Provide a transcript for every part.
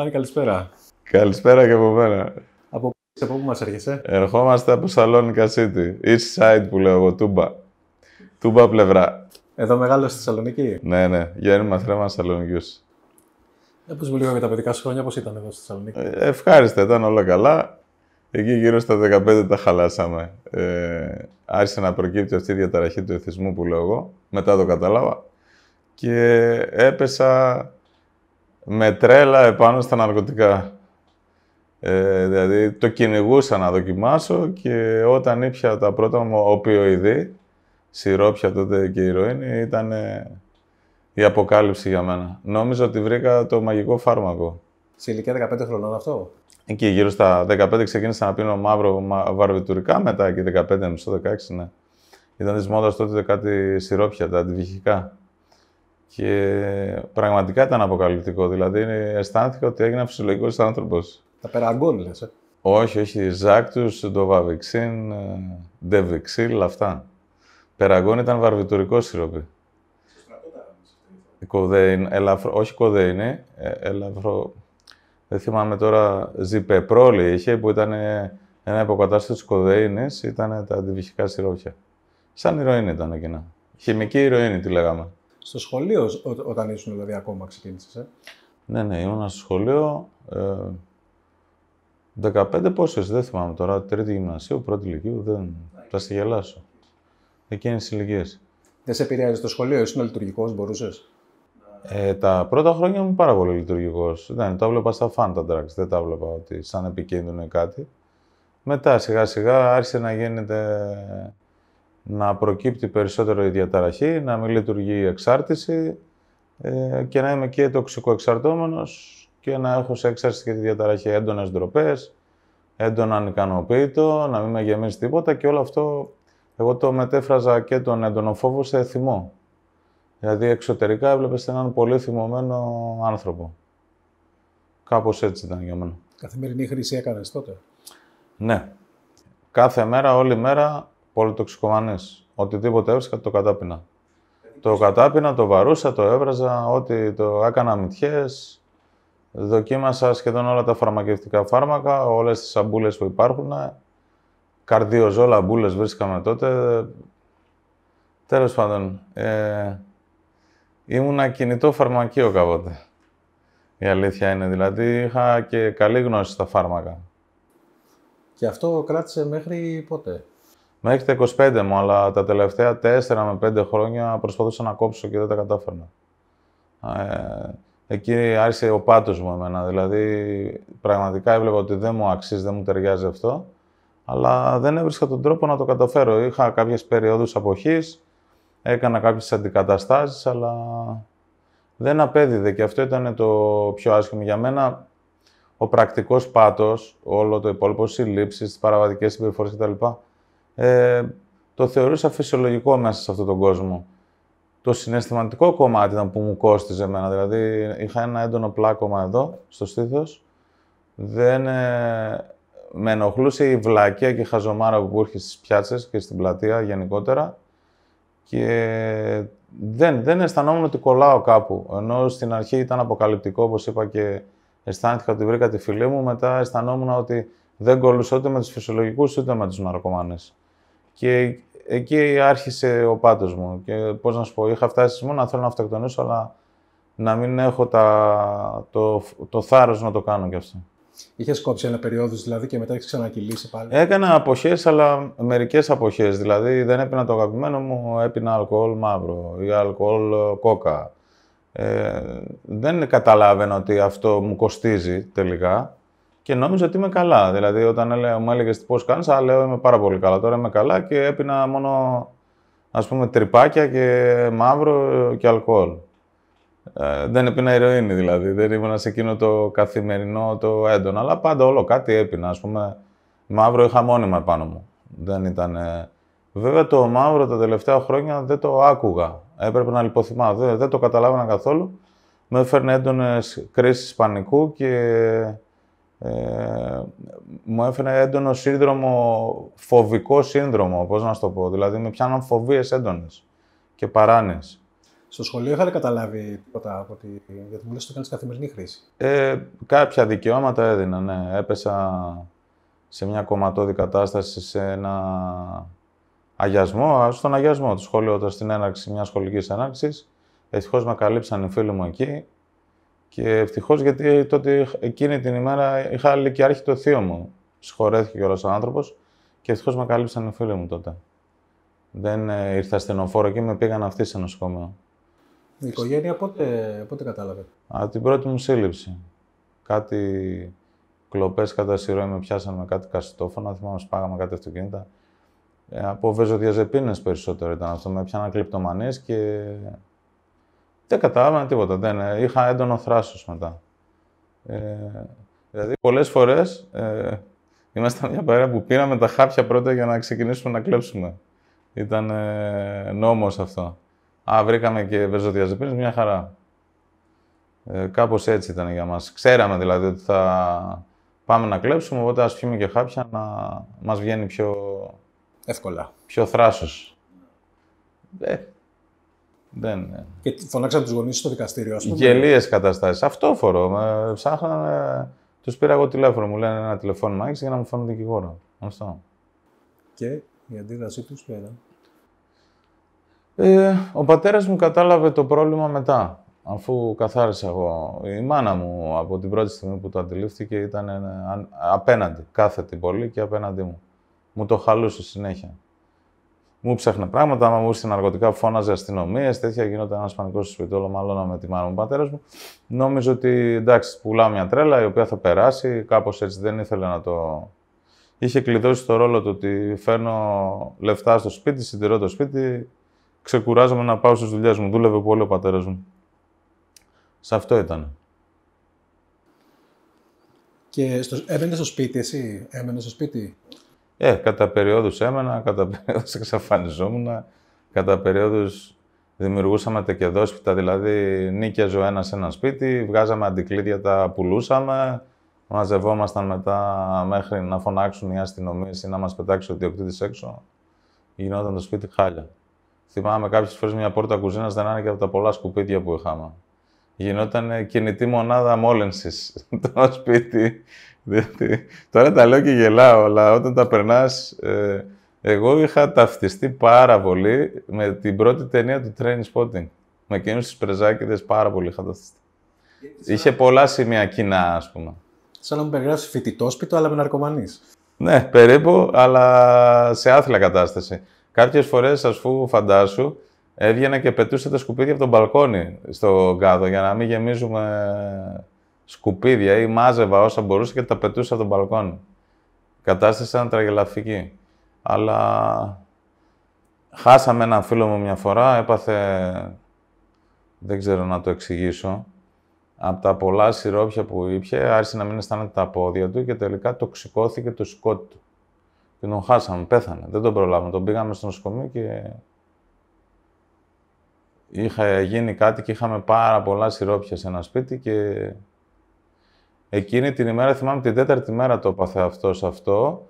Φάνη, καλησπέρα. Καλησπέρα και από μένα. Από πού από πού μας έρχεσαι. Ερχόμαστε από Σαλόνικα City. East side που λέω εγώ, Τούμπα. Τούμπα πλευρά. Εδώ μεγάλο στη Θεσσαλονίκη. Ναι, ναι. Γέννημα μαθρέμα Θεσσαλονικιού. Ε, Πώ μου λίγο για τα παιδικά σου χρόνια, πώς ήταν εδώ στη Θεσσαλονίκη. Ε, ευχάριστα, ήταν όλα καλά. Εκεί γύρω στα 15 τα χαλάσαμε. Ε, άρχισε να προκύπτει αυτή η διαταραχή του εθισμού που λέω εγώ. Μετά το κατάλαβα. Και έπεσα με τρέλα επάνω στα ναρκωτικά. Ε, δηλαδή το κυνηγούσα να δοκιμάσω και όταν ήπια τα πρώτα μου οπιοειδή, σιρόπια τότε και ηρωίνη, ήταν η αποκάλυψη για μένα. Νόμιζα ότι βρήκα το μαγικό φάρμακο. Σε ηλικία 15 χρονών αυτό. Εκεί γύρω στα 15 ξεκίνησα να πίνω μαύρο βαρβιτουρικά μετά και 15 μισό, 16 ναι. Ήταν της μόδας τότε κάτι σιρόπια, τα αντιβυχικά. Και πραγματικά ήταν αποκαλυπτικό. Δηλαδή, αισθάνθηκα ότι έγινα φυσιολογικός άνθρωπος. Τα περαγκόλ, λες. Ε. Όχι, όχι. Ζάκτου, ντοβαβεξίν, ντεβεξίλ, αυτά. Περαγκόν ήταν βαρβιτουρικό σιρόπι. Κοδέιν, ελαφρο, όχι κοδέινη, ε, ελαφρο... Δεν θυμάμαι τώρα, ζιπεπρόλη είχε, που ήταν ε, ένα υποκατάστατο της κοδέινης, ήταν τα αντιβυχικά σιρόπια. Σαν ηρωίνη ήταν εκείνα. Χημική ηρωίνη, τη λέγαμε στο σχολείο όταν ήσουν δηλαδή ακόμα ξεκίνησες, ε? Ναι, ναι, ήμουν στο σχολείο. Ε, 15 πόσες, δεν θυμάμαι τώρα, τρίτη γυμνασίου, πρώτη ηλικίου, δεν... Θα σε γελάσω. Εκείνες τις ηλικίες. Δεν σε επηρεάζει το σχολείο, ήσουν λειτουργικός, μπορούσες. Ε, τα πρώτα χρόνια ήμουν πάρα πολύ λειτουργικός. Ναι, τα βλέπα στα φαντα τα δεν τα βλέπα ότι σαν επικίνδυνο κάτι. Μετά σιγά σιγά άρχισε να γίνεται να προκύπτει περισσότερο η διαταραχή, να μην λειτουργεί η εξάρτηση ε, και να είμαι και τοξικό και να έχω σε εξάρτηση και τη διαταραχή έντονες ντροπές, έντονα ανικανοποίητο, να μην με γεμίζει τίποτα και όλο αυτό εγώ το μετέφραζα και τον έντονο φόβο σε θυμό. Δηλαδή εξωτερικά έβλεπες έναν πολύ θυμωμένο άνθρωπο. Κάπως έτσι ήταν για μένα. Καθημερινή χρήση έκανες τότε. Ναι. Κάθε μέρα, όλη μέρα ότι Οτιδήποτε έβρισκα το κατάπινα. Το κατάπινα, το βαρούσα, το έβραζα, ό,τι το έκανα μυτιές. Δοκίμασα σχεδόν όλα τα φαρμακευτικά φάρμακα, όλες τις αμπούλες που υπάρχουν. Καρδιοζόλα αμπούλες βρίσκαμε τότε. Τέλος πάντων, ε, ήμουνα κινητό φαρμακείο κάποτε. Η αλήθεια είναι, δηλαδή είχα και καλή γνώση στα φάρμακα. Και αυτό κράτησε μέχρι πότε. Μέχρι τα 25 μου, αλλά τα τελευταία 4 με 5 χρόνια προσπαθούσα να κόψω και δεν τα κατάφερνα. Ε, εκεί άρχισε ο πάτος μου εμένα, δηλαδή πραγματικά έβλεπα ότι δεν μου αξίζει, δεν μου ταιριάζει αυτό, αλλά δεν έβρισκα τον τρόπο να το καταφέρω. Είχα κάποιες περιόδους αποχής, έκανα κάποιες αντικαταστάσεις, αλλά δεν απέδιδε και αυτό ήταν το πιο άσχημο για μένα. Ο πρακτικός πάτος, όλο το υπόλοιπο, συλλήψεις, παραβατικές συμπεριφορές κτλ ε, το θεωρούσα φυσιολογικό μέσα σε αυτόν τον κόσμο. Το συναισθηματικό κομμάτι ήταν που μου κόστιζε εμένα. Δηλαδή, είχα ένα έντονο πλάκωμα εδώ, στο στήθος. Δεν ε, με ενοχλούσε η βλακία και η χαζομάρα που υπήρχε στις πιάτσες και στην πλατεία γενικότερα. Και δεν, δεν αισθανόμουν ότι κολλάω κάπου. Ενώ στην αρχή ήταν αποκαλυπτικό, όπως είπα, και αισθάνθηκα ότι βρήκα τη φιλή μου. Μετά αισθανόμουν ότι δεν κολούσα ούτε με τους φυσιολογικούς, ούτε με τους ναρκωμάνες. Και εκεί άρχισε ο πάτο μου. Και πώς να σου πω, είχα φτάσει μόνο να θέλω να αυτοκτονήσω, αλλά να μην έχω τα, το, το θάρρος να το κάνω κι αυτό. Είχες κόψει ένα περίοδο δηλαδή και μετά έχεις ξανακυλήσει πάλι. Έκανα αποχές, αλλά μερικές αποχές. Δηλαδή δεν έπινα το αγαπημένο μου, έπινα αλκοόλ μαύρο ή αλκοόλ κόκα. Ε, δεν καταλάβαινα ότι αυτό μου κοστίζει τελικά. Και νόμιζα ότι είμαι καλά. Δηλαδή, όταν λέω, μου έλεγες πώς κάνεις, αλλά λέω είμαι πάρα πολύ καλά. Τώρα είμαι καλά και έπεινα μόνο ας πούμε τρυπάκια και μαύρο και αλκοόλ. Ε, δεν έπινα ηρωίνη δηλαδή, δεν ήμουν σε εκείνο το καθημερινό το έντονο, αλλά πάντα όλο κάτι έπινα, ας πούμε μαύρο είχα μόνιμα πάνω μου. Δεν ήταν... Βέβαια το μαύρο τα τελευταία χρόνια δεν το άκουγα, έπρεπε να λιποθυμάω, δεν, δεν το καταλάβαινα καθόλου. Με έφερνε έντονες κρίσεις πανικού και ε, μου έφερε έντονο σύνδρομο, φοβικό σύνδρομο, πώς να το πω. Δηλαδή, με πιάναν φοβίες έντονες και παράνες. Στο σχολείο είχατε καταλάβει τίποτα από τη... γιατί μου λες ότι κάνεις καθημερινή χρήση. Ε, κάποια δικαιώματα έδινα, ναι. Έπεσα σε μια κομματόδη κατάσταση, σε ένα αγιασμό, στον αγιασμό του σχολείου, όταν στην έναρξη μια σχολικής έναρξης. Ευτυχώς με καλύψαν οι φίλοι μου εκεί. Και ευτυχώς γιατί τότε εκείνη την ημέρα είχα άρχη το θείο μου. Συγχωρέθηκε κιόλας ο άνθρωπος και ευτυχώς με καλύψαν οι φίλοι μου τότε. Δεν ε, ήρθα στενοφόρο και με πήγαν αυτοί σε νοσοκομείο. Η οικογένεια πότε, κατάλαβε. Από την πρώτη μου σύλληψη. Κάτι κλοπές κατά σειρό με πιάσαν με κάτι καστόφωνα, θυμάμαι σπάγαμε κάτι αυτοκίνητα. Ε, από βεζοδιαζεπίνες περισσότερο ήταν αυτό. Με πιάναν κλειπτομανίε και δεν κατάλαβα τίποτα. Δεν, ε, είχα έντονο θράσος μετά. Ε, δηλαδή, πολλές φορές ε, ήμασταν μια παρέα που πήραμε τα χάπια πρώτα για να ξεκινήσουμε να κλέψουμε. Ήταν ε, νόμος αυτό. Α, βρήκαμε και βεζοδιαζεπίνες, μια χαρά. Ε, κάπως έτσι ήταν για μας. Ξέραμε δηλαδή ότι θα πάμε να κλέψουμε, οπότε ας πιούμε και χάπια να μας βγαίνει πιο... Εύκολα. Πιο θράσος. Ε, δεν... Ναι. Και φωνάξαν τους γονείς στο δικαστήριο, ας πούμε. Γελίες καταστάσεις. Αυτό φορώ. Με ψάχνανε. Τους πήρα εγώ τηλέφωνο. Μου λένε ένα τηλεφώνημα έχει για να μου φέρουν δικηγόρο. Αυτό. Και η αντίδρασή τους πέρα. Ε, ο πατέρας μου κατάλαβε το πρόβλημα μετά, αφού καθάρισα εγώ. Η μάνα μου από την πρώτη στιγμή που το αντιλήφθηκε ήταν ε, απέναντι, κάθετη πολύ και απέναντι μου. Μου το χαλούσε συνέχεια μου ψάχνε πράγματα. Άμα μου ήρθε ναρκωτικά, φώναζε αστυνομίες, τέτοια γινόταν ένας πανικός στο σπίτι. Όλο μάλλον με τη μάνα μου, πατέρας μου. Νόμιζα ότι εντάξει, πουλάω μια τρέλα η οποία θα περάσει. Κάπως έτσι δεν ήθελε να το. Είχε κλειδώσει το ρόλο του ότι φέρνω λεφτά στο σπίτι, συντηρώ το σπίτι, ξεκουράζομαι να πάω στις δουλειές μου. Δούλευε πολύ ο πατέρας μου. Σε αυτό ήταν. Και στο... έμενες στο σπίτι, εσύ, έμενες στο σπίτι. Ε, κατά περιόδου έμενα, κατά περιόδου εξαφανιζόμουν, κατά περιόδου δημιουργούσαμε τα τεκεδόσπιτα, δηλαδή νίκιαζε ο σε ένα σπίτι, βγάζαμε αντικλίδια, τα πουλούσαμε, μαζευόμασταν μετά μέχρι να φωνάξουν οι αστυνομίες ή να μας πετάξει ο διοκτήτη έξω. Γινόταν το σπίτι χάλια. Θυμάμαι κάποιες φορές μια πόρτα κουζίνας δεν άνοιγε από τα πολλά σκουπίδια που είχαμε. Γινόταν κινητή μονάδα μόλυνσης το σπίτι Τώρα τα λέω και γελάω, αλλά όταν τα περνάς. Ε, εγώ είχα ταυτιστεί πάρα πολύ με την πρώτη ταινία του Train Spotting. Με εκείνους τους πρεζάκιδες πάρα πολύ είχα ταυτιστεί. Είχε πολλά σημεία κοινά, ας πούμε. Σαν να μου περιγράψεις φοιτητόσπιτο, αλλά με ναρκωμανείς. Ναι, περίπου, αλλά σε άθλια κατάσταση. Κάποιες φορές, ας πούμε, φαντάσου, έβγαινα και πετούσα τα σκουπίδια από τον μπαλκόνι στον κάδο για να μην γεμίζουμε σκουπίδια ή μάζευα όσα μπορούσε και τα πετούσα από τον μπαλκόνι. Η κατάσταση ήταν τραγελαφική. Αλλά χάσαμε ένα φίλο μου μια φορά, έπαθε, δεν ξέρω να το εξηγήσω, από τα πολλά σιρόπια που ήπιε άρχισε να μην αισθάνεται τα πόδια του και τελικά τοξικώθηκε το σκότ του. Και τον χάσαμε, πέθανε. Δεν τον προλάβαμε. Τον πήγαμε στο νοσοκομείο και είχα γίνει κάτι και είχαμε πάρα πολλά σιρόπια σε ένα σπίτι και Εκείνη την ημέρα, θυμάμαι την τέταρτη μέρα το έπαθε αυτός αυτό.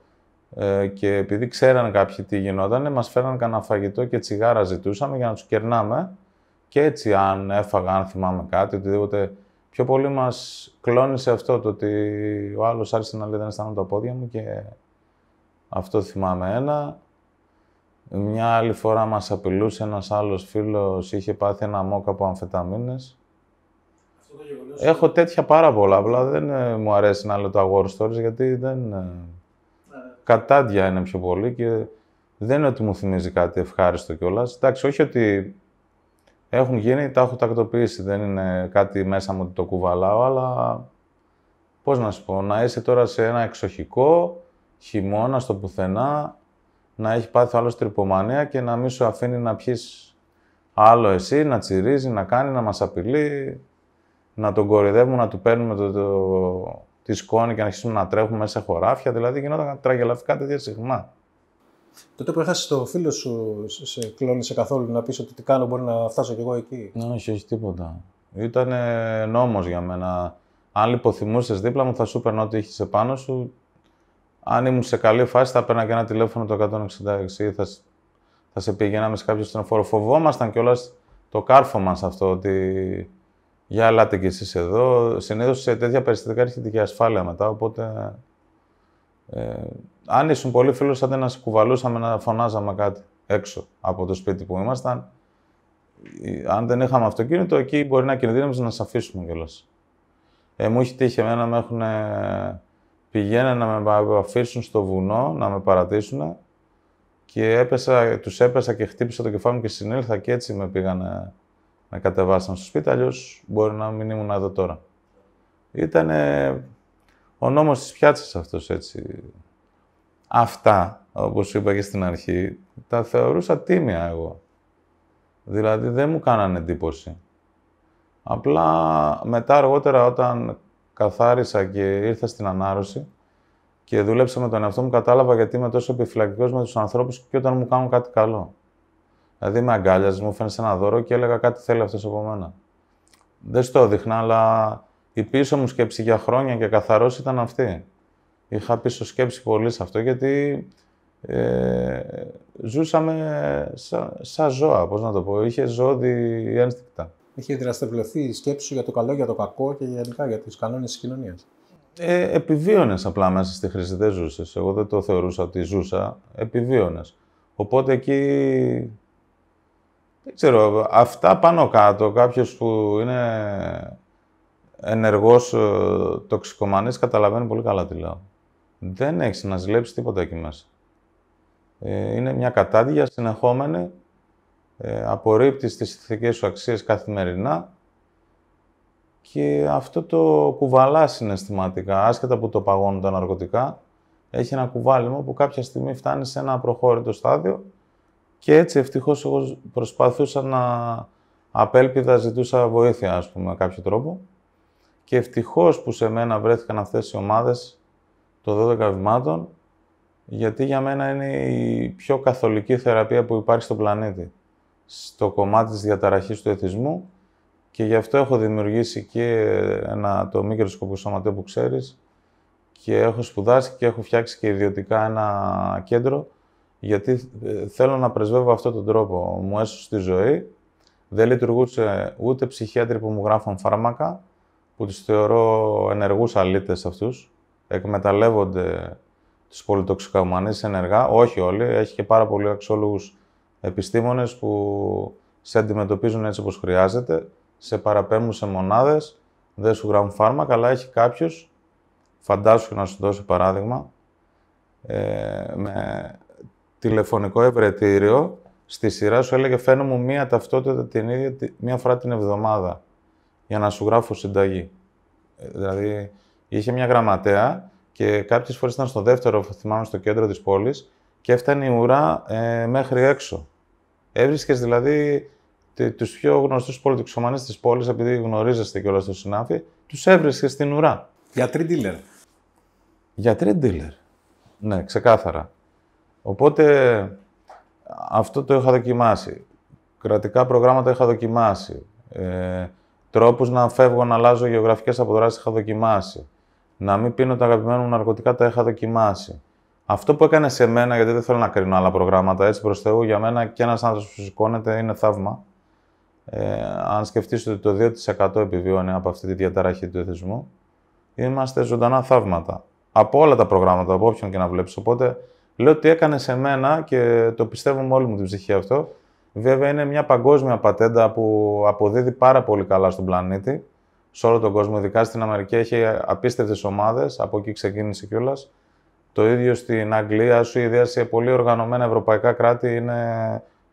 Ε, και επειδή ξέραν κάποιοι τι γινόταν, μα φέραν κανένα φαγητό και τσιγάρα ζητούσαμε για να τους κερνάμε. Και έτσι, αν έφαγα, αν θυμάμαι κάτι, οτιδήποτε. Πιο πολύ μας κλώνησε αυτό το ότι ο άλλος άρχισε να λέει δεν αισθάνομαι τα πόδια μου και αυτό θυμάμαι ένα. Μια άλλη φορά μας απειλούσε ένας άλλος φίλος, είχε πάθει ένα μόκα από αμφεταμίνες Έχω τέτοια πάρα πολλά. Απλά δεν ε, μου αρέσει να λέω το War Stories γιατί δεν. Ε, ναι. κατάντια είναι πιο πολύ και δεν είναι ότι μου θυμίζει κάτι ευχάριστο κιόλας. Εντάξει, όχι ότι έχουν γίνει, τα έχω τακτοποιήσει. Δεν είναι κάτι μέσα μου ότι το κουβαλάω, αλλά πώς να σου πω, να είσαι τώρα σε ένα εξοχικό χειμώνα στο πουθενά, να έχει πάθει άλλος τρυπομανία και να μην σου αφήνει να πιεις άλλο εσύ, να τσιρίζει, να κάνει, να μας απειλεί να τον κορυδεύουμε, να του παίρνουμε το, το, τη σκόνη και να αρχίσουμε να τρέχουμε μέσα σε χωράφια. Δηλαδή γινόταν τραγελαφικά τέτοια συχνά. Τότε που έχασες το φίλο σου, σε κλώνησε καθόλου να πεις ότι τι κάνω, μπορεί να φτάσω κι εγώ εκεί. Ναι, όχι, όχι τίποτα. Ήταν νόμος για μένα. Αν λιποθυμούσες δίπλα μου, θα σου περνάω ό,τι είχες επάνω σου. Αν ήμουν σε καλή φάση, θα παίρνα και ένα τηλέφωνο το 166 ή θα, θα σε πηγαίναμε σε κάποιο στενοφόρο. Φοβόμασταν κιόλας το κάρφο μα αυτό ότι για ελάτε κι εσείς εδώ. Συνήθως σε τέτοια περιστατικά έρχεται και ασφάλεια μετά, οπότε... Ε, αν ήσουν πολύ φίλος, άντε να κουβαλούσαμε, να φωνάζαμε κάτι έξω από το σπίτι που ήμασταν. Ε, αν δεν είχαμε αυτοκίνητο, εκεί μπορεί να κινδύνευσε να σε αφήσουμε κιόλας. Ε, μου έχει τύχει εμένα, με έχουν πηγαίνανε να με αφήσουν στο βουνό, να με παρατήσουν και έπεσα, τους έπεσα και χτύπησα το κεφάλι μου και συνήλθα και έτσι με πήγανε να κατεβάσαν στο σπίτι, αλλιώς μπορεί να μην ήμουν εδώ τώρα. Ήταν ο νόμος της πιάτσας αυτός, έτσι. Αυτά, όπως είπα και στην αρχή, τα θεωρούσα τίμια εγώ. Δηλαδή δεν μου κάνανε εντύπωση. Απλά μετά αργότερα όταν καθάρισα και ήρθα στην ανάρρωση και δούλεψα με τον εαυτό μου, κατάλαβα γιατί είμαι τόσο επιφυλακτικός με τους ανθρώπους και όταν μου κάνουν κάτι καλό. Δηλαδή με αγκάλιαζες, μου φαίνεται ένα δώρο και έλεγα κάτι θέλει αυτός από μένα. Δεν στο έδειχνα, αλλά η πίσω μου σκέψη για χρόνια και καθαρός ήταν αυτή. Είχα πίσω σκέψη πολύ σε αυτό γιατί ε, ζούσαμε σαν σα ζώα, πώς να το πω. Είχε ζώδι ένστικτα. Είχε δραστηριοποιηθεί η σκέψη σου για το καλό, για το κακό και γενικά για τους κανόνες της κοινωνίας. Ε, επιβίωνες απλά μέσα στη χρήση, δεν ζούσες. Εγώ δεν το θεωρούσα ότι ζούσα, επιβίωνες. Οπότε εκεί δεν ξέρω, αυτά πάνω κάτω, κάποιος που είναι ενεργός ε, τοξικομανής καταλαβαίνει πολύ καλά τι λέω. Δεν έχεις να ζηλέψεις τίποτα εκεί μέσα. Ε, είναι μια κατάδια συνεχόμενη, απορρίπτει απορρίπτεις τις ηθικές σου αξίες καθημερινά και αυτό το κουβαλάς συναισθηματικά, άσχετα που το παγώνουν τα ναρκωτικά, έχει ένα κουβάλιμο που κάποια στιγμή φτάνει σε ένα προχώρητο στάδιο και έτσι ευτυχώς εγώ προσπαθούσα να απέλπιδα ζητούσα βοήθεια, πούμε, με κάποιο τρόπο. Και ευτυχώς που σε μένα βρέθηκαν αυτές οι ομάδες των 12 βημάτων, γιατί για μένα είναι η πιο καθολική θεραπεία που υπάρχει στον πλανήτη. Στο κομμάτι της διαταραχής του εθισμού και γι' αυτό έχω δημιουργήσει και ένα, το μικροσκοπικό σωματείο που ξέρεις. και έχω σπουδάσει και έχω φτιάξει και ιδιωτικά ένα κέντρο γιατί ε, θέλω να πρεσβεύω αυτόν τον τρόπο. Μου έσωσε στη ζωή. Δεν λειτουργούσε ούτε ψυχίατροι που μου γράφουν φάρμακα, που του θεωρώ ενεργούς αλήτες αυτούς. Εκμεταλλεύονται τους πολυτοξικομανείς ενεργά. Όχι όλοι. Έχει και πάρα πολλοί αξιόλογους επιστήμονες που σε αντιμετωπίζουν έτσι όπως χρειάζεται, σε παραπέμπουν σε μονάδες, δεν σου γράφουν φάρμακα, αλλά έχει κάποιος, φαντάσου να σου δώσω παράδειγμα, ε, με τηλεφωνικό ευρετήριο, στη σειρά σου έλεγε φαίνω μου μία ταυτότητα την ίδια, μία φορά την εβδομάδα, για να σου γράφω συνταγή. Ε, δηλαδή, είχε μια γραμματέα και κάποιες φορές ήταν στο δεύτερο, θυμάμαι, στο κέντρο της πόλης και έφτανε η ουρά ε, μέχρι έξω. Έβρισκες δηλαδή τους πιο γνωστούς πολιτικοσωμανεί της πόλης, επειδή γνωρίζεστε όλα στο συνάφι, τους έβρισκες στην ουρά. Για dealer. Για dealer. Ναι, ξεκάθαρα. Οπότε αυτό το είχα δοκιμάσει. Κρατικά προγράμματα είχα δοκιμάσει. Ε, τρόπους να φεύγω να αλλάζω γεωγραφικές αποδράσεις είχα δοκιμάσει. Να μην πίνω τα αγαπημένα μου ναρκωτικά τα είχα δοκιμάσει. Αυτό που έκανε σε μένα, γιατί δεν θέλω να κρίνω άλλα προγράμματα, έτσι προς Θεού, για μένα και ένας άνθρωπος που σηκώνεται είναι θαύμα. Ε, αν σκεφτείτε ότι το 2% επιβίωνε από αυτή τη διαταραχή του εθισμού, είμαστε ζωντανά θαύματα. Από όλα τα προγράμματα, από όποιον και να βλέπεις. Οπότε Λέω ότι έκανε σε μένα και το πιστεύω με όλη μου την ψυχή αυτό. Βέβαια είναι μια παγκόσμια πατέντα που αποδίδει πάρα πολύ καλά στον πλανήτη, σε όλο τον κόσμο, ειδικά στην Αμερική έχει απίστευτες ομάδες, από εκεί ξεκίνησε κιόλας. Το ίδιο στην Αγγλία, Σουηδία, σε πολύ οργανωμένα ευρωπαϊκά κράτη είναι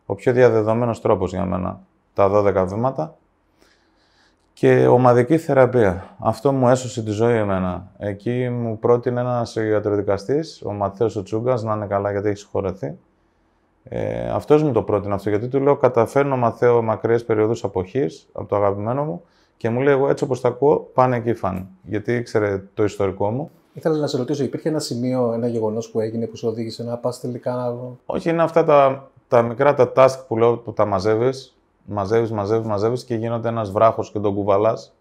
ο πιο διαδεδομένος τρόπος για μένα, τα 12 βήματα και ομαδική θεραπεία. Αυτό μου έσωσε τη ζωή εμένα. Εκεί μου πρότεινε ένας ιατροδικαστής, ο Μαθαίος ο Τσούγκας, να είναι καλά γιατί έχει συγχωρεθεί. Ε, αυτός μου το πρότεινε αυτό, γιατί του λέω: Καταφέρνω Μαθαίο μακριές περιόδους αποχής από το αγαπημένο μου και μου λέει: Εγώ έτσι όπως τα ακούω, πάνε εκεί φαν». Γιατί ήξερε το ιστορικό μου. Ήθελα να σε ρωτήσω, υπήρχε ένα σημείο, ένα γεγονός που έγινε που σου οδήγησε να πας τελικά Όχι, είναι αυτά τα, τα μικρά τα task που λέω που τα μαζεύεις Μαζεύεις, μαζεύεις, μαζεύεις και γίνονται ένας βράχος και τον κουβαλάς.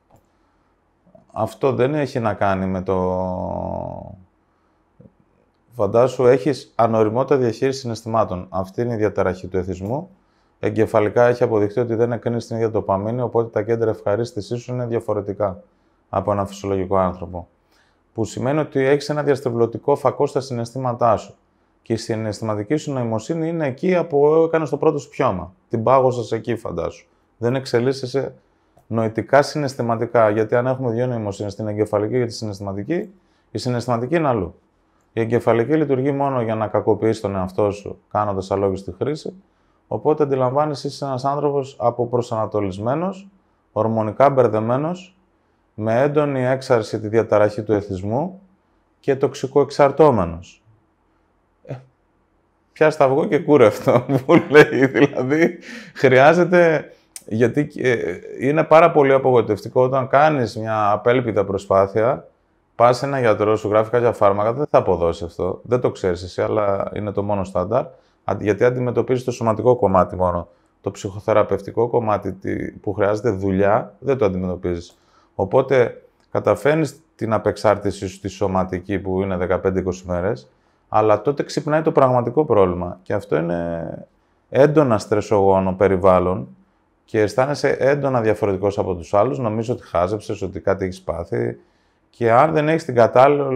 Αυτό δεν έχει να κάνει με το. Φαντάσου, έχεις ανοριμότητα διαχείρισης συναισθημάτων. Αυτή είναι η διαταραχή του εθισμού. Εγκεφαλικά έχει αποδειχθεί ότι δεν εκκρίνεις την ίδια τοπαμίνη, οπότε τα κέντρα ευχαρίστησής σου είναι διαφορετικά από ένα φυσιολογικό άνθρωπο. Που σημαίνει ότι έχεις ένα διαστρεβλωτικό φακό στα συναισθήματά σου. Και η συναισθηματική σου νοημοσύνη είναι εκεί από έκανες το πρώτο σου πιώμα. Την πάγωσες εκεί, φαντάσου. Δεν εξελίσσεσαι νοητικά συναισθηματικά. Γιατί αν έχουμε δύο νοημοσύνες, την εγκεφαλική και τη συναισθηματική, η συναισθηματική είναι αλλού. Η εγκεφαλική λειτουργεί μόνο για να κακοποιείς τον εαυτό σου, κάνοντας αλόγιστη χρήση. Οπότε αντιλαμβάνει είσαι ένας άνθρωπος προσανατολισμένο, ορμονικά μπερδεμένος, με έντονη έξαρση τη διαταραχή του εθισμού και τοξικόεξαρτώμένο. Πια τα και κούρευτο, που λέει. Δηλαδή, χρειάζεται... Γιατί ε, είναι πάρα πολύ απογοητευτικό όταν κάνεις μια απέλπιδα προσπάθεια, πας σε έναν γιατρό, σου γράφει κάποια φάρμακα, δεν θα αποδώσει αυτό. Δεν το ξέρεις εσύ, αλλά είναι το μόνο στάνταρ. Γιατί αντιμετωπίζεις το σωματικό κομμάτι μόνο. Το ψυχοθεραπευτικό κομμάτι που χρειάζεται δουλειά δεν το αντιμετωπίζεις. Οπότε καταφέρνεις την απεξάρτησή σου τη σωματική που είναι 15-20 μέρες αλλά τότε ξυπνάει το πραγματικό πρόβλημα. Και αυτό είναι έντονα στρεσογόνο περιβάλλον και αισθάνεσαι έντονα διαφορετικός από τους άλλους. Νομίζω ότι χάζεψες, ότι κάτι έχεις πάθει. Και αν δεν έχεις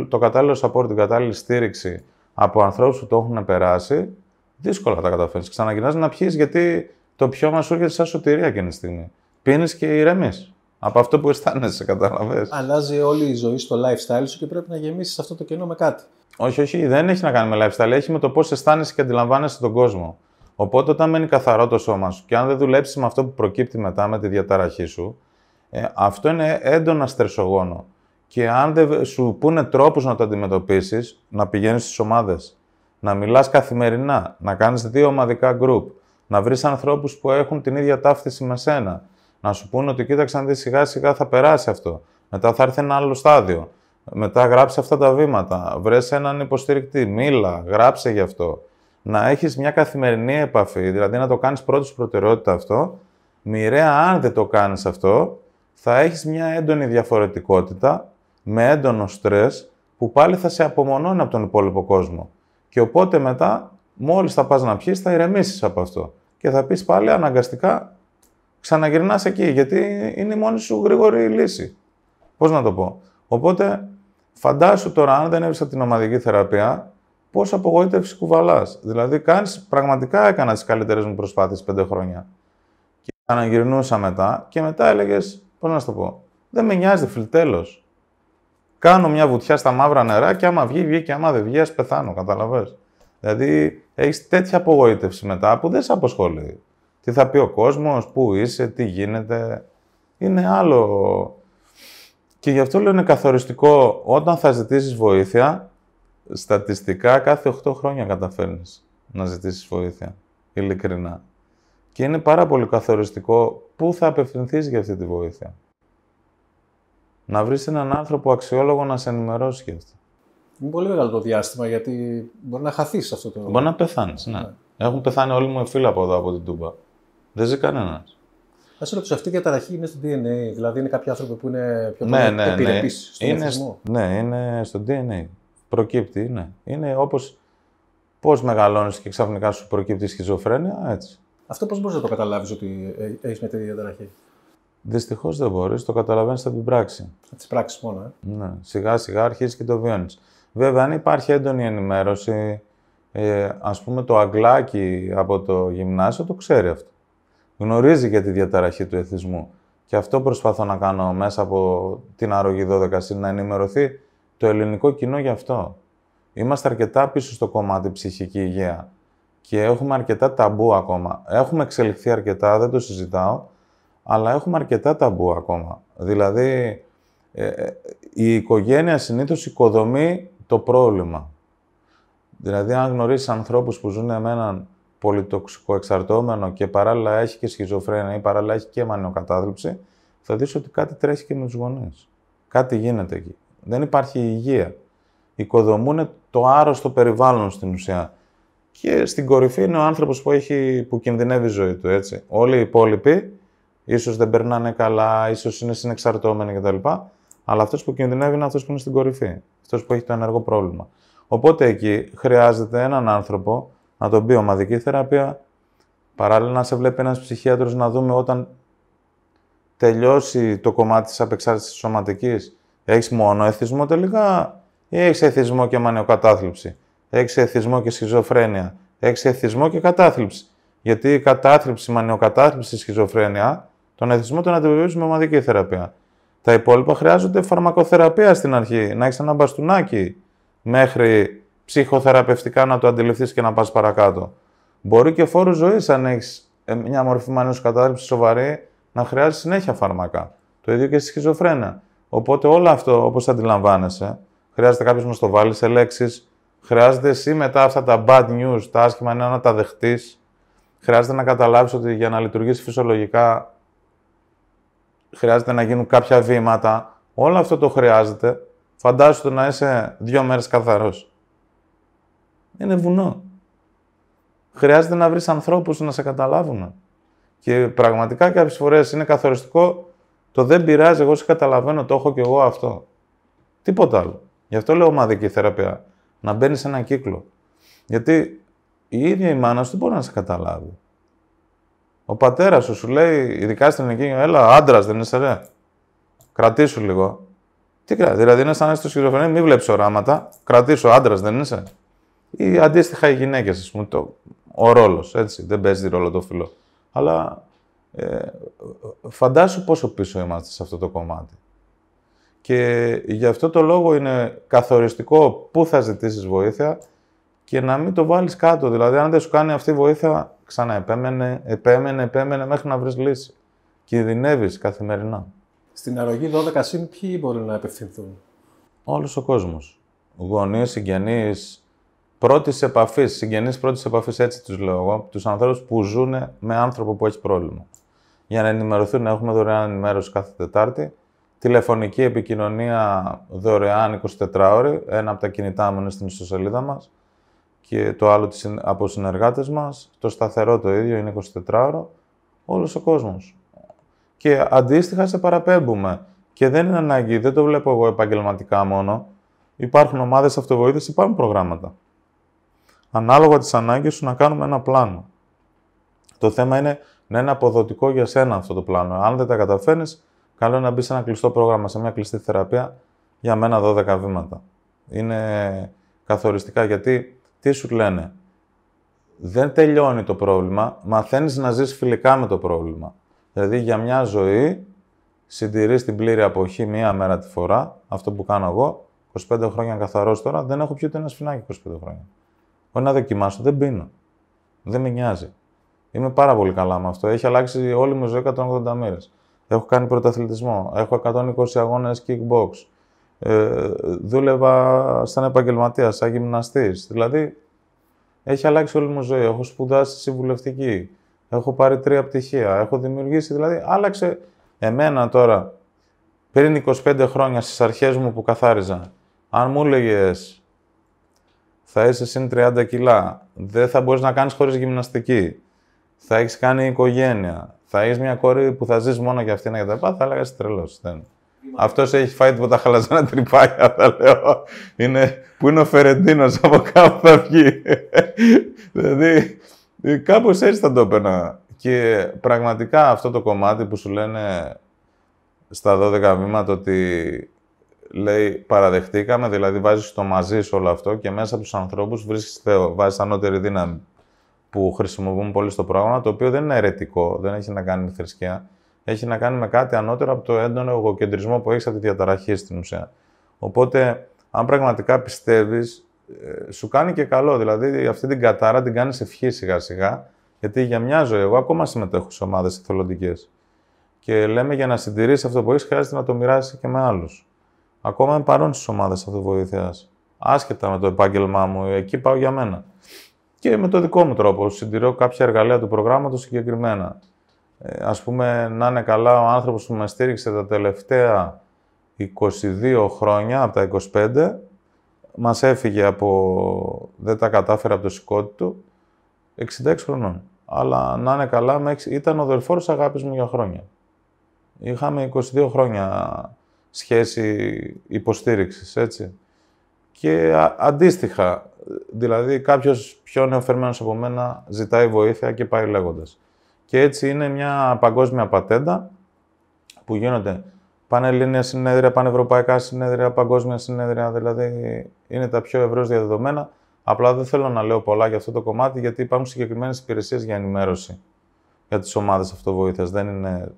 το κατάλληλο support, την κατάλληλη στήριξη από ανθρώπους που το έχουν περάσει, δύσκολα τα καταφέρνει. Ξαναγυρνάς να πιεις γιατί το πιό σου έρχεται σαν σωτηρία εκείνη τη στιγμή. Πίνεις και ηρεμείς. Από αυτό που αισθάνεσαι, κατάλαβε. Αλλάζει όλη η ζωή στο lifestyle σου και πρέπει να γεμίσεις αυτό το κενό με κάτι. Όχι, όχι, δεν έχει να κάνει με lifestyle. Έχει με το πώς αισθάνεσαι και αντιλαμβάνεσαι τον κόσμο. Οπότε, όταν μένει καθαρό το σώμα σου και αν δεν δουλέψεις με αυτό που προκύπτει μετά με τη διαταραχή σου, ε, αυτό είναι έντονα στερσογόνο. Και αν δεν σου πούνε τρόπους να το αντιμετωπίσεις, να πηγαίνεις στις ομάδες, να μιλάς καθημερινά, να κάνεις δύο ομαδικά group, να βρεις ανθρώπους που έχουν την ίδια ταύτιση με σένα, να σου πούνε ότι κοίταξαν σιγά σιγά θα περάσει αυτό. Μετά θα έρθει ένα άλλο στάδιο. Μετά γράψε αυτά τα βήματα. Βρες έναν υποστηρικτή. Μίλα, γράψε γι' αυτό. Να έχεις μια καθημερινή επαφή, δηλαδή να το κάνεις πρώτη προτεραιότητα αυτό. Μοιραία, αν δεν το κάνεις αυτό, θα έχεις μια έντονη διαφορετικότητα, με έντονο στρες, που πάλι θα σε απομονώνει από τον υπόλοιπο κόσμο. Και οπότε μετά, μόλις θα πας να πιεις, θα ηρεμήσεις από αυτό. Και θα πεις πάλι αναγκαστικά, ξαναγυρνάς εκεί, γιατί είναι η μόνη σου γρήγορη λύση. Πώς να το πω. Οπότε φαντάσου τώρα, αν δεν έβρισα την ομαδική θεραπεία, πόσο απογοήτευσης κουβαλάς. Δηλαδή, κάνεις, πραγματικά έκανα τις καλύτερες μου προσπάθειες πέντε χρόνια. Και αναγυρνούσα μετά και μετά έλεγες, πώς να σου το πω, δεν με νοιάζει, τέλος. Κάνω μια βουτιά στα μαύρα νερά και άμα βγει, βγει και άμα δεν βγει, ας πεθάνω. καταλαβές. Δηλαδή, έχεις τέτοια απογοήτευση μετά που δεν σε αποσχολεί. Τι θα πει ο κόσμος, πού είσαι, τι γίνεται. Είναι άλλο και γι' αυτό λέω είναι καθοριστικό όταν θα ζητήσεις βοήθεια, στατιστικά κάθε 8 χρόνια καταφέρνεις να ζητήσεις βοήθεια, ειλικρινά. Και είναι πάρα πολύ καθοριστικό πού θα απευθυνθείς για αυτή τη βοήθεια. Να βρεις έναν άνθρωπο αξιόλογο να σε ενημερώσει γι' αυτό. Είναι πολύ μεγάλο το διάστημα γιατί μπορεί να χαθείς αυτό το. Μπορεί να πεθάνεις. Ναι. ναι. Έχουν πεθάνει όλοι μου οι φίλοι από εδώ από την Τούμπα. Δεν ζει κανένας σε ρωτήσω, αυτή η διαταραχή είναι στο DNA, δηλαδή είναι κάποιοι άνθρωποι που είναι πιο ναι, ναι, ναι. στον είναι, Ναι, είναι στο DNA. Προκύπτει, ναι. Είναι όπως πώς μεγαλώνεις και ξαφνικά σου προκύπτει η σχιζοφρένεια, έτσι. Αυτό πώς μπορείς να το καταλάβεις ότι ε, έχεις μια τέτοια διαταραχή. Δυστυχώς δεν μπορείς, το καταλαβαίνεις από την πράξη. Από τις πράξεις μόνο, ε. Ναι, σιγά σιγά αρχίζεις και το βιώνεις. Βέβαια, αν υπάρχει έντονη ενημέρωση, ε, ας πούμε το αγκλάκι από το γυμνάσιο το ξέρει αυτό γνωρίζει και τη διαταραχή του εθισμού. Και αυτό προσπαθώ να κάνω μέσα από την αρρωγή 12 να ενημερωθεί το ελληνικό κοινό γι' αυτό. Είμαστε αρκετά πίσω στο κομμάτι ψυχική υγεία και έχουμε αρκετά ταμπού ακόμα. Έχουμε εξελιχθεί αρκετά, δεν το συζητάω, αλλά έχουμε αρκετά ταμπού ακόμα. Δηλαδή, ε, ε, η οικογένεια συνήθως οικοδομεί το πρόβλημα. Δηλαδή, αν γνωρίσεις ανθρώπους που ζουν με έναν πολυτοξικό εξαρτώμενο και παράλληλα έχει και σχιζοφρένεια ή παράλληλα έχει και μανιοκατάθλιψη, θα δεις ότι κάτι τρέχει και με τους γονείς. Κάτι γίνεται εκεί. Δεν υπάρχει υγεία. Οικοδομούν το άρρωστο περιβάλλον στην ουσία. Και στην κορυφή είναι ο άνθρωπος που, έχει, που κινδυνεύει η ζωή του, έτσι. Όλοι οι υπόλοιποι ίσως δεν περνάνε καλά, ίσως είναι συνεξαρτώμενοι κτλ. Αλλά αυτός που κινδυνεύει είναι αυτός που είναι στην κορυφή. αυτός που έχει το ενεργό πρόβλημα. Οπότε εκεί χρειάζεται έναν άνθρωπο να τον πει ομαδική θεραπεία. Παράλληλα να σε βλέπει ένας ψυχίατρος να δούμε όταν τελειώσει το κομμάτι της απεξάρτησης της σωματικής. Έχεις μόνο εθισμό τελικά ή έχεις εθισμό και μανιοκατάθλιψη. Έχεις εθισμό και σχιζοφρένεια. Έχεις εθισμό και κατάθλιψη. Γιατί η κατάθλιψη, η μανιοκατάθλιψη, η σχιζοφρένεια, τον εθισμό τον αντιμετωπίζουμε με ομαδική θεραπεία. Τα υπόλοιπα χρειάζονται φαρμακοθεραπεία στην αρχή. Να έχεις ένα μπαστούνάκι μέχρι ψυχοθεραπευτικά να το αντιληφθείς και να πας παρακάτω. Μπορεί και φόρους ζωής, αν έχεις ε, μια μορφή μανιούς κατάρρευση σοβαρή, να χρειάζεσαι συνέχεια φάρμακα. Το ίδιο και στη σχιζοφρένα. Οπότε όλο αυτό, όπως αντιλαμβάνεσαι, χρειάζεται κάποιος να στο βάλει σε λέξεις, χρειάζεται εσύ μετά αυτά τα bad news, τα άσχημα νέα να τα δεχτείς. Χρειάζεται να καταλάβεις ότι για να λειτουργήσει φυσιολογικά χρειάζεται να γίνουν κάποια βήματα. Όλο αυτό το χρειάζεται. Φαντάζομαι να είσαι δύο μέρες καθαρός είναι βουνό. Χρειάζεται να βρεις ανθρώπους να σε καταλάβουν. Και πραγματικά κάποιες φορές είναι καθοριστικό το δεν πειράζει, εγώ σε καταλαβαίνω, το έχω κι εγώ αυτό. Τίποτα άλλο. Γι' αυτό λέω ομαδική θεραπεία. Να μπαίνει σε έναν κύκλο. Γιατί η ίδια η μάνα σου δεν μπορεί να σε καταλάβει. Ο πατέρας σου σου λέει, ειδικά στην εκείνη, έλα, άντρας δεν είσαι ρε. Κρατήσου λίγο. Τι κρατήσου, δηλαδή είναι σαν να είσαι στο σχizοφρενείο, μην βλέπεις οράματα. Κρατήσου, άντρας δεν είσαι. Ή αντίστοιχα οι γυναίκες, ας πούμε, το, ο ρόλος. Έτσι, δεν παίζει ρόλο το φιλό. Αλλά ε, φαντάσου πόσο πίσω είμαστε σε αυτό το κομμάτι. Και γι' αυτό το λόγο είναι καθοριστικό πού θα ζητήσεις βοήθεια και να μην το βάλεις κάτω. Δηλαδή, αν δεν σου κάνει αυτή η βοήθεια, ξανά επέμενε, επέμενε, επέμενε μέχρι να βρεις λύση. Κινδυνεύεις καθημερινά. Στην αρρωγή 12 συν ποιοι μπορούν να απευθυνθούν. Όλος ο κόσμος. Γονείς, συγγενείς, πρώτης επαφής, συγγενείς πρώτης επαφής, έτσι τους λέω εγώ, τους ανθρώπους που ζουν με άνθρωπο που έχει πρόβλημα. Για να ενημερωθούν, έχουμε δωρεάν ενημέρωση κάθε Τετάρτη. Τηλεφωνική επικοινωνία δωρεάν 24 ώρε. Ένα από τα κινητά μου είναι στην ιστοσελίδα μας και το άλλο από συνεργάτες μας. Το σταθερό το ίδιο είναι 24 ώρο. Όλος ο κόσμος. Και αντίστοιχα σε παραπέμπουμε. Και δεν είναι ανάγκη, δεν το βλέπω εγώ επαγγελματικά μόνο. Υπάρχουν ομάδες αυτοβοήθηση, υπάρχουν προγράμματα ανάλογα τις ανάγκες σου να κάνουμε ένα πλάνο. Το θέμα είναι να είναι αποδοτικό για σένα αυτό το πλάνο. Αν δεν τα καταφέρνεις, καλό είναι να μπεις σε ένα κλειστό πρόγραμμα, σε μια κλειστή θεραπεία για μένα 12 βήματα. Είναι καθοριστικά γιατί τι σου λένε. Δεν τελειώνει το πρόβλημα, μαθαίνεις να ζεις φιλικά με το πρόβλημα. Δηλαδή για μια ζωή συντηρείς την πλήρη αποχή μία μέρα τη φορά, αυτό που κάνω εγώ, 25 χρόνια καθαρός τώρα, δεν έχω πιούτε ένα σφινάκι 25 χρόνια. Μπορεί να δοκιμάσω, δεν πίνω. Δεν με νοιάζει. Είμαι πάρα πολύ καλά με αυτό. Έχει αλλάξει όλη μου ζωή 180 μέρες. Έχω κάνει πρωταθλητισμό. Έχω 120 αγώνες kickbox. Ε, δούλευα σαν επαγγελματίας, σαν γυμναστής. Δηλαδή, έχει αλλάξει όλη μου ζωή. Έχω σπουδάσει συμβουλευτική. Έχω πάρει τρία πτυχία. Έχω δημιουργήσει. Δηλαδή, άλλαξε εμένα τώρα πριν 25 χρόνια στις αρχές μου που καθάριζα. Αν μου έλεγες θα είσαι συν 30 κιλά. Δεν θα μπορείς να κάνεις χωρίς γυμναστική. Θα έχεις κάνει οικογένεια. Θα έχεις μια κόρη που θα ζεις μόνο για αυτήν και τα πάθα, Θα είσαι τρελός. Δεν... Αυτός έχει φάει τίποτα να τρυπάκια, θα λέω. Είναι, που είναι ο Φερεντίνος, από κάπου θα βγει. δηλαδή, κάπως έτσι θα το έπαιρνα. Και πραγματικά αυτό το κομμάτι που σου λένε στα 12 βήματα ότι λέει παραδεχτήκαμε, δηλαδή βάζεις το μαζί σου όλο αυτό και μέσα από τους ανθρώπους βρίσκεις Θεό, βάζεις ανώτερη δύναμη που χρησιμοποιούμε πολύ στο πρόγραμμα, το οποίο δεν είναι αιρετικό, δεν έχει να κάνει με θρησκεία. Έχει να κάνει με κάτι ανώτερο από το έντονο εγωκεντρισμό που έχεις από τη διαταραχή στην ουσία. Οπότε, αν πραγματικά πιστεύεις, ε, σου κάνει και καλό. Δηλαδή, αυτή την κατάρα την κάνεις ευχή σιγά-σιγά, γιατί για μια ζωή, εγώ ακόμα συμμετέχω σε ομάδες εθελοντικές. Και λέμε για να συντηρήσει αυτό που έχεις, χρειάζεται να το μοιράσει και με άλλους. Ακόμα είμαι παρόν στις ομάδες αυτοβοήθειας. Άσχετα με το επάγγελμά μου, εκεί πάω για μένα. Και με το δικό μου τρόπο. Συντηρώ κάποια εργαλεία του προγράμματος συγκεκριμένα. Ε, ας πούμε, να είναι καλά ο άνθρωπος που με στήριξε τα τελευταία 22 χρόνια, από τα 25, Μας έφυγε από... δεν τα κατάφερε από το σηκώτη του, 66 χρονών. Αλλά να είναι καλά, ήταν ο δορυφόρος αγάπης μου για χρόνια. Είχαμε 22 χρόνια σχέση υποστήριξης, έτσι. Και α, αντίστοιχα, δηλαδή κάποιος πιο νεοφερμένος από μένα ζητάει βοήθεια και πάει λέγοντας. Και έτσι είναι μια παγκόσμια πατέντα που γίνονται πανελλήνια συνέδρια, πανευρωπαϊκά συνέδρια, παγκόσμια συνέδρια, δηλαδή είναι τα πιο ευρώς διαδεδομένα. Απλά δεν θέλω να λέω πολλά για αυτό το κομμάτι, γιατί υπάρχουν συγκεκριμένες υπηρεσίες για ενημέρωση για τις ομάδες αυτοβοήθειας. Δεν είναι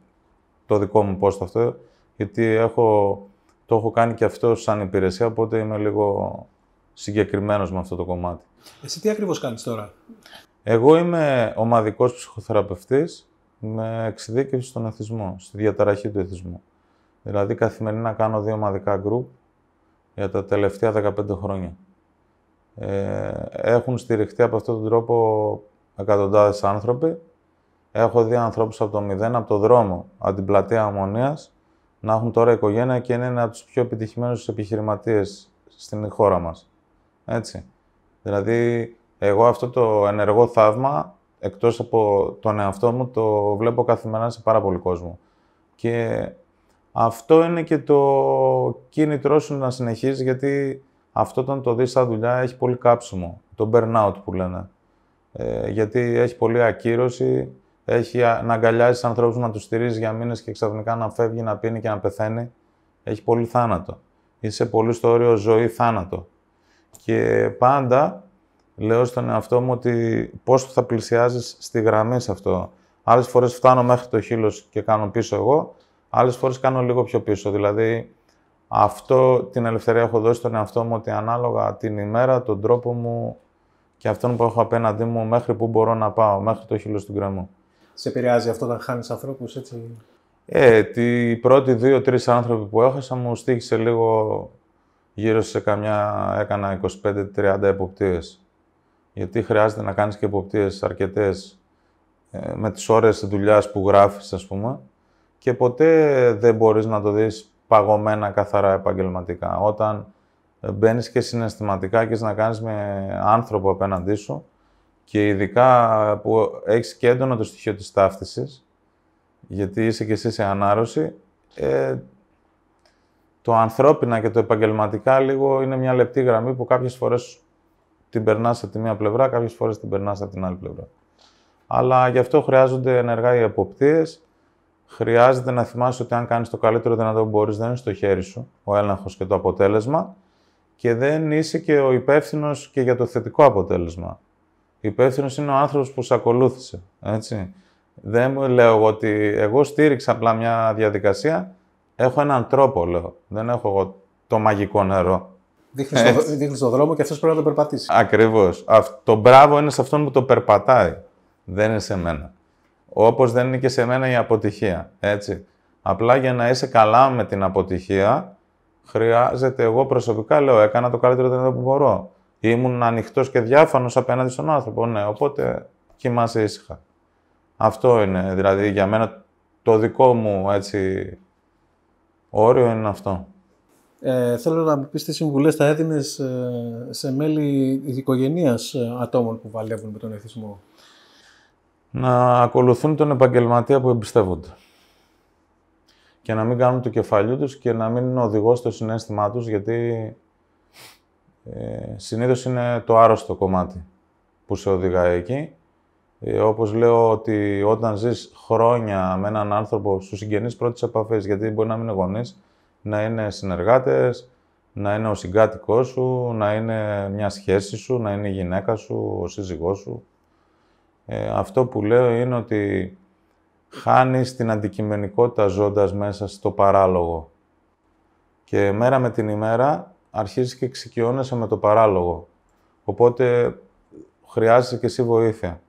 το δικό μου πόστο αυτό γιατί έχω, το έχω κάνει και αυτό σαν υπηρεσία, οπότε είμαι λίγο συγκεκριμένος με αυτό το κομμάτι. Εσύ τι ακριβώς κάνεις τώρα? Εγώ είμαι ομαδικός ψυχοθεραπευτής με εξειδίκευση στον εθισμό, στη διαταραχή του εθισμού. Δηλαδή καθημερινά κάνω δύο ομαδικά γκρουπ για τα τελευταία 15 χρόνια. Ε, έχουν στηριχτεί από αυτόν τον τρόπο εκατοντάδες άνθρωποι. Έχω δει ανθρώπους από το μηδέν, από το δρόμο, από την πλατεία Αμμονίας, να έχουν τώρα οικογένεια και είναι ένα από τους πιο επιτυχημένους επιχειρηματίες στην χώρα μας, Έτσι. Δηλαδή, εγώ αυτό το ενεργό θαύμα, εκτός από τον εαυτό μου, το βλέπω καθημερινά σε πάρα πολύ κόσμο. Και αυτό είναι και το κίνητρό σου να συνεχίζεις, γιατί αυτό όταν το δεις σαν δουλειά έχει πολύ κάψιμο. Το burnout που λένε. Ε, γιατί έχει πολύ ακύρωση, έχει να αγκαλιάζει ανθρώπους να τους στηρίζεις για μήνες και ξαφνικά να φεύγει, να πίνει και να πεθαίνει. Έχει πολύ θάνατο. Είσαι πολύ στο όριο ζωή-θάνατο. Και πάντα λέω στον εαυτό μου ότι πώς θα πλησιάζεις στη γραμμή σε αυτό. Άλλες φορές φτάνω μέχρι το χείλος και κάνω πίσω εγώ. Άλλες φορές κάνω λίγο πιο πίσω. Δηλαδή, αυτό την ελευθερία έχω δώσει στον εαυτό μου ότι ανάλογα την ημέρα, τον τρόπο μου και αυτόν που έχω απέναντί μου, μέχρι που μπορώ να πάω, μέχρι το χείλος του γκρεμού σε επηρεάζει αυτό όταν χάνεις ανθρώπους, έτσι. Ε, οι πρώτοι δύο-τρει άνθρωποι που έχασα μου στήχησε λίγο γύρω σε καμιά, έκανα 25-30 εποπτείες. Γιατί χρειάζεται να κάνεις και εποπτείες αρκετές ε, με τις ώρες της δουλειάς που γράφεις, ας πούμε, και ποτέ δεν μπορείς να το δεις παγωμένα καθαρά επαγγελματικά. Όταν μπαίνεις και συναισθηματικά και να κάνεις με άνθρωπο απέναντί σου, και ειδικά που έχεις και έντονο το στοιχείο της ταύτισης, γιατί είσαι και εσύ σε ανάρρωση, ε, το ανθρώπινα και το επαγγελματικά λίγο είναι μια λεπτή γραμμή που κάποιες φορές την περνάς από τη μία πλευρά, κάποιες φορές την περνάς από την άλλη πλευρά. Αλλά γι' αυτό χρειάζονται ενεργά οι εποπτείες, χρειάζεται να θυμάσαι ότι αν κάνεις το καλύτερο δυνατό που μπορείς, δεν είναι στο χέρι σου ο έλεγχος και το αποτέλεσμα και δεν είσαι και ο υπεύθυνος και για το θετικό αποτέλεσμα. Υπεύθυνος είναι ο άνθρωπος που σε ακολούθησε. Έτσι. Δεν μου λέω ότι εγώ στήριξα απλά μια διαδικασία. Έχω έναν τρόπο, λέω. Δεν έχω εγώ το μαγικό νερό. Δείχνεις τον δρόμο και αυτός πρέπει να το περπατήσει. Ακριβώς. Το μπράβο είναι σε αυτόν που το περπατάει. Δεν είναι σε μένα. Όπως δεν είναι και σε μένα η αποτυχία. Έτσι. Απλά για να είσαι καλά με την αποτυχία, χρειάζεται εγώ προσωπικά, λέω, έκανα το καλύτερο δυνατό που μπορώ ήμουν ανοιχτός και διάφανος απέναντι στον άνθρωπο. Ναι, οπότε κοιμάσαι ήσυχα. Αυτό είναι. Δηλαδή για μένα το δικό μου έτσι όριο είναι αυτό. Ε, θέλω να μου πεις τι συμβουλές θα έδινες ε, σε μέλη οικογένειας ε, ατόμων που βαλεύουν με τον εθισμό. Να ακολουθούν τον επαγγελματία που εμπιστεύονται. Και να μην κάνουν το κεφαλιού τους και να μην είναι οδηγός στο συνέστημά τους, γιατί ε, είναι το άρρωστο κομμάτι που σε οδηγάει εκεί. Ε, όπως λέω ότι όταν ζεις χρόνια με έναν άνθρωπο στους συγγενείς πρώτης επαφής, γιατί μπορεί να μην είναι γονείς, να είναι συνεργάτες, να είναι ο συγκάτοικός σου, να είναι μια σχέση σου, να είναι η γυναίκα σου, ο σύζυγός σου. Ε, αυτό που λέω είναι ότι χάνεις την αντικειμενικότητα ζώντας μέσα στο παράλογο. Και μέρα με την ημέρα αρχίζεις και εξοικειώνεσαι με το παράλογο. Οπότε χρειάζεσαι και εσύ βοήθεια.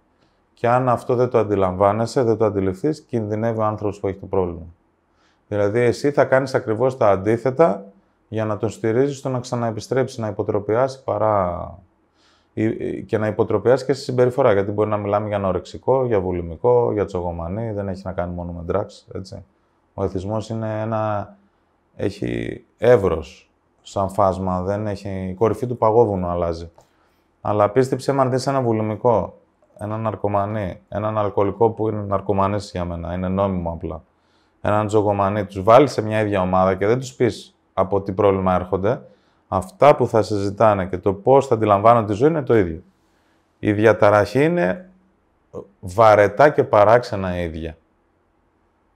Και αν αυτό δεν το αντιλαμβάνεσαι, δεν το αντιληφθείς, κινδυνεύει ο άνθρωπος που έχει το πρόβλημα. Δηλαδή, εσύ θα κάνεις ακριβώς τα αντίθετα για να τον στηρίζεις στο να ξαναεπιστρέψει, να υποτροπιάσει παρά... και να υποτροπιάσει και στη συμπεριφορά. Γιατί μπορεί να μιλάμε για νορεξικό, για βουλημικό, για τσογομανή, δεν έχει να κάνει μόνο με drugs, έτσι. Ο εθισμός είναι ένα... έχει εύρος σαν φάσμα. Δεν έχει... Η κορυφή του παγόβουνου αλλάζει. Αλλά πίστεψε με αν δεις ένα βουλημικό, έναν ναρκωμανή, έναν αλκοολικό που είναι ναρκωμανή για μένα, είναι νόμιμο απλά. Έναν τζογομανή, τους βάλεις σε μια ίδια ομάδα και δεν τους πεις από τι πρόβλημα έρχονται. Αυτά που θα συζητάνε και το πώς θα αντιλαμβάνουν τη ζωή είναι το ίδιο. Η διαταραχή είναι βαρετά και παράξενα ίδια.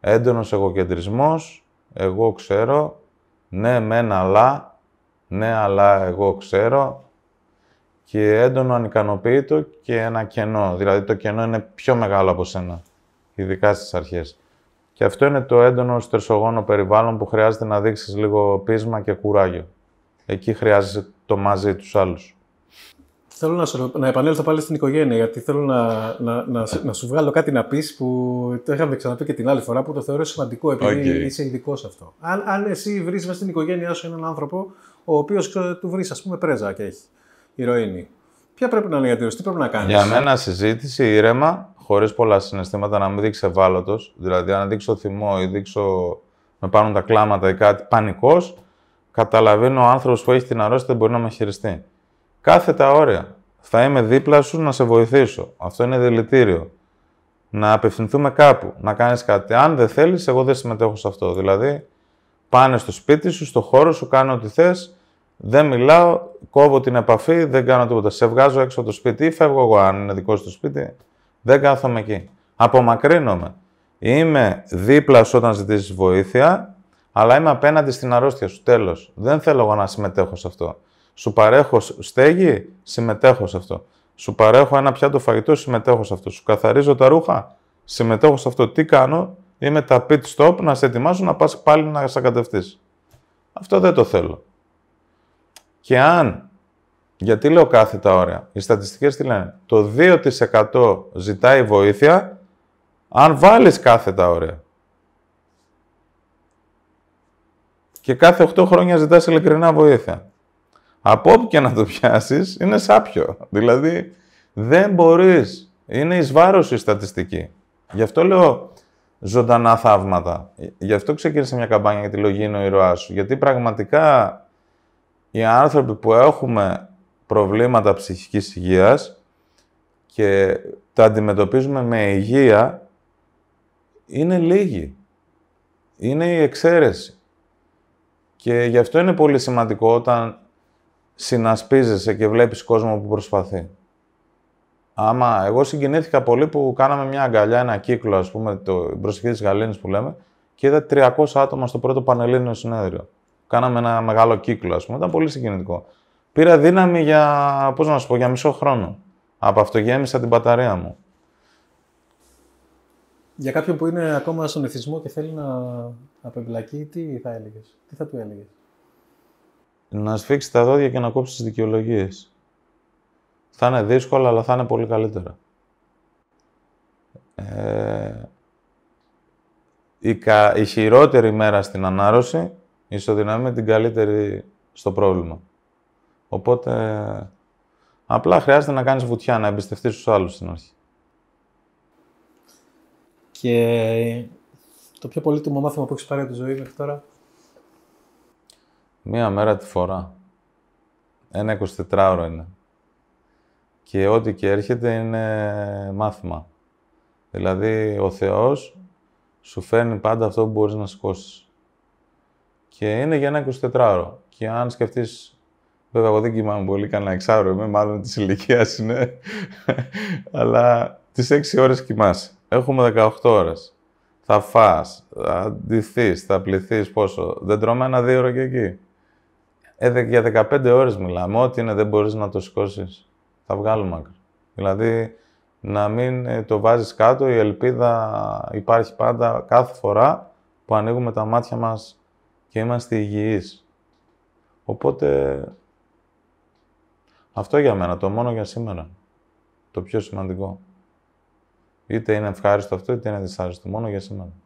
Έντονος εγωκεντρισμός, εγώ ξέρω, ναι μεν αλλά, ναι, αλλά εγώ ξέρω και έντονο ανικανοποίητο και ένα κενό. Δηλαδή το κενό είναι πιο μεγάλο από σένα, ειδικά στις αρχές. Και αυτό είναι το έντονο στρεσογόνο περιβάλλον που χρειάζεται να δείξεις λίγο πείσμα και κουράγιο. Εκεί χρειάζεσαι το μαζί τους άλλους. Θέλω να, να επανέλθω πάλι στην οικογένεια, γιατί θέλω να, να, να, να σου βγάλω κάτι να πεις που το είχαμε ξαναπεί και την άλλη φορά που το θεωρώ σημαντικό επειδή okay. είσαι ειδικός αυτό. Αν, αν εσύ βρεις μέσα στην οικογένειά σου έναν άνθρωπο ο οποίος του βρεις, ας πούμε, πρέζα και έχει ηρωίνη. Ποια πρέπει να είναι για τι πρέπει να κάνεις. Για μένα, συζήτηση ήρεμα, χωρίς πολλά συναισθήματα, να μην δείξει ευάλωτος. Δηλαδή, αν δείξω θυμό ή δείξω με πάνω τα κλάματα ή κάτι, πανικός, καταλαβαίνω ο άνθρωπος που έχει την αρρώστια δεν μπορεί να με χειριστεί. Κάθε τα όρια. Θα είμαι δίπλα σου να σε βοηθήσω. Αυτό είναι δηλητήριο. Να απευθυνθούμε κάπου, να κάνεις κάτι. Αν δεν θέλεις, εγώ δεν συμμετέχω σε αυτό. Δηλαδή, πάνε στο σπίτι σου, στο χώρο σου, κάνω ό,τι θες, δεν μιλάω, κόβω την επαφή, δεν κάνω τίποτα. Σε βγάζω έξω από το σπίτι ή φεύγω εγώ. Αν είναι δικό στο σπίτι, δεν κάθομαι εκεί. Απομακρύνομαι. Είμαι δίπλα σου όταν ζητήσεις βοήθεια, αλλά είμαι απέναντι στην αρρώστια σου. Τέλος. Δεν θέλω εγώ να συμμετέχω σε αυτό. Σου παρέχω στέγη, συμμετέχω σε αυτό. Σου παρέχω ένα πιάτο φαγητό, συμμετέχω σε αυτό. Σου καθαρίζω τα ρούχα, συμμετέχω σε αυτό. Τι κάνω, είμαι τα pit stop να σε ετοιμάσω να πας πάλι να σε Αυτό δεν το θέλω. Και αν, γιατί λέω κάθετα όρια, οι στατιστικές τι λένε, το 2% ζητάει βοήθεια, αν βάλεις κάθετα όρια. Και κάθε 8 χρόνια ζητάς ειλικρινά βοήθεια. Από όπου και να το πιάσεις, είναι σάπιο. Δηλαδή, δεν μπορείς. Είναι εις βάρος η στατιστική. Γι' αυτό λέω ζωντανά θαύματα. Γι' αυτό ξεκίνησε μια καμπάνια για τη λογή είναι ο σου. Γιατί πραγματικά οι άνθρωποι που έχουμε προβλήματα ψυχικής υγείας και τα αντιμετωπίζουμε με υγεία, είναι λίγοι. Είναι η εξαίρεση. Και γι' αυτό είναι πολύ σημαντικό όταν συνασπίζεσαι και βλέπεις κόσμο που προσπαθεί. Άμα, εγώ συγκινήθηκα πολύ που κάναμε μια αγκαλιά, ένα κύκλο, ας πούμε, το, την προσοχή της γαλήνης που λέμε, και είδα 300 άτομα στο πρώτο Πανελλήνιο συνέδριο. Κάναμε ένα μεγάλο κύκλο, ας πούμε. Ήταν πολύ συγκινητικό. Πήρα δύναμη για, πώς να σου πω, για μισό χρόνο. Από αυτό γέμισα την μπαταρία μου. Για κάποιον που είναι ακόμα στον εθισμό και θέλει να απεμπλακεί, τι θα έλεγες, τι θα του έλεγες. Να σφίξει τα δόντια και να κόψει τις δικαιολογίες. Θα είναι δύσκολο, αλλά θα είναι πολύ καλύτερα. Ε, η, κα, η χειρότερη μέρα στην ανάρρωση ισοδυναμεί με την καλύτερη στο πρόβλημα. Οπότε, απλά χρειάζεται να κάνεις βουτιά, να εμπιστευτείς τους άλλους στην αρχή. Και το πιο πολύτιμο μάθημα που έχεις πάρει από τη ζωή μέχρι τώρα. Μία μέρα τη φορά. Ένα 24ωρο είναι. Και ό,τι και έρχεται είναι μάθημα. Δηλαδή, ο Θεός σου φέρνει πάντα αυτό που μπορείς να σηκώσεις. Και είναι για ένα 24ωρο. Και αν σκεφτείς. Βέβαια, εγώ δεν κοιμάμαι πολύ, κανένα εξάωρο είμαι, μάλλον της ηλικίας είναι. Αλλά τις 6 ώρες κοιμάσαι. Έχουμε 18 ώρες. Θα φά, θα αντιθεί, θα πληθείς πόσο. Δεν τρώμε ένα δύο ώρα και εκεί. Ε, για 15 ώρες μιλάμε. Ό,τι είναι δεν μπορείς να το σηκώσεις. Θα βγάλουμε άκρη. Δηλαδή, να μην ε, το βάζεις κάτω. Η ελπίδα υπάρχει πάντα κάθε φορά που ανοίγουμε τα μάτια μας και είμαστε υγιείς. Οπότε, αυτό για μένα, το μόνο για σήμερα. Το πιο σημαντικό. Είτε είναι ευχάριστο αυτό, είτε είναι δυσάρεστο. Μόνο για σήμερα.